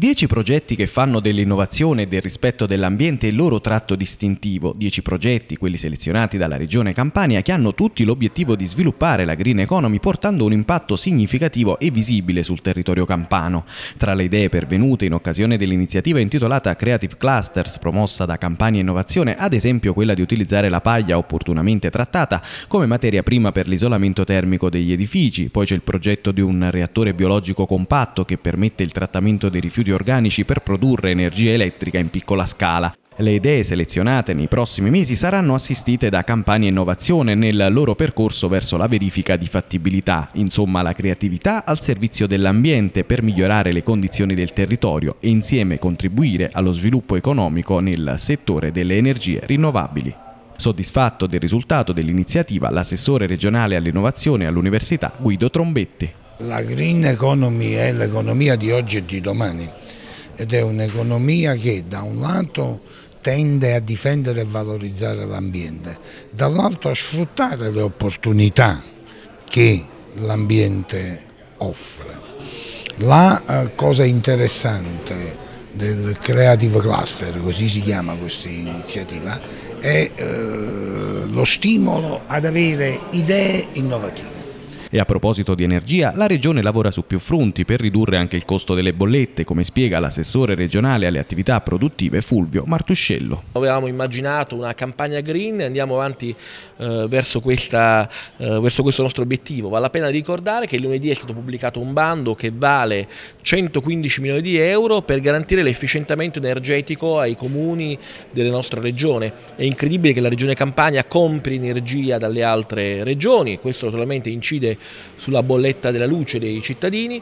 10 progetti che fanno dell'innovazione e del rispetto dell'ambiente il loro tratto distintivo, 10 progetti, quelli selezionati dalla Regione Campania, che hanno tutti l'obiettivo di sviluppare la green economy portando un impatto significativo e visibile sul territorio campano. Tra le idee pervenute in occasione dell'iniziativa intitolata Creative Clusters promossa da Campania Innovazione, ad esempio quella di utilizzare la paglia opportunamente trattata come materia prima per l'isolamento termico degli edifici, poi c'è il progetto di un reattore biologico compatto che permette il trattamento dei rifiuti solidi organici per produrre energia elettrica in piccola scala. Le idee selezionate nei prossimi mesi saranno assistite da campagne innovazione nel loro percorso verso la verifica di fattibilità, insomma la creatività al servizio dell'ambiente per migliorare le condizioni del territorio e insieme contribuire allo sviluppo economico nel settore delle energie rinnovabili. Soddisfatto del risultato dell'iniziativa l'assessore regionale all'innovazione all'Università Guido Trombetti. La green economy è l'economia di oggi e di domani ed è un'economia che da un lato tende a difendere e valorizzare l'ambiente, dall'altro a sfruttare le opportunità che l'ambiente offre. La eh, cosa interessante del Creative Cluster, così si chiama questa iniziativa, è eh, lo stimolo ad avere idee innovative e a proposito di energia, la Regione lavora su più fronti per ridurre anche il costo delle bollette, come spiega l'assessore regionale alle attività produttive Fulvio Martuscello. Avevamo immaginato una campagna green, e andiamo avanti eh, verso, questa, eh, verso questo nostro obiettivo. Vale la pena ricordare che lunedì è stato pubblicato un bando che vale 115 milioni di euro per garantire l'efficientamento energetico ai comuni della nostra regione. È incredibile che la regione Campania compri energia dalle altre regioni, questo naturalmente incide sulla bolletta della luce dei cittadini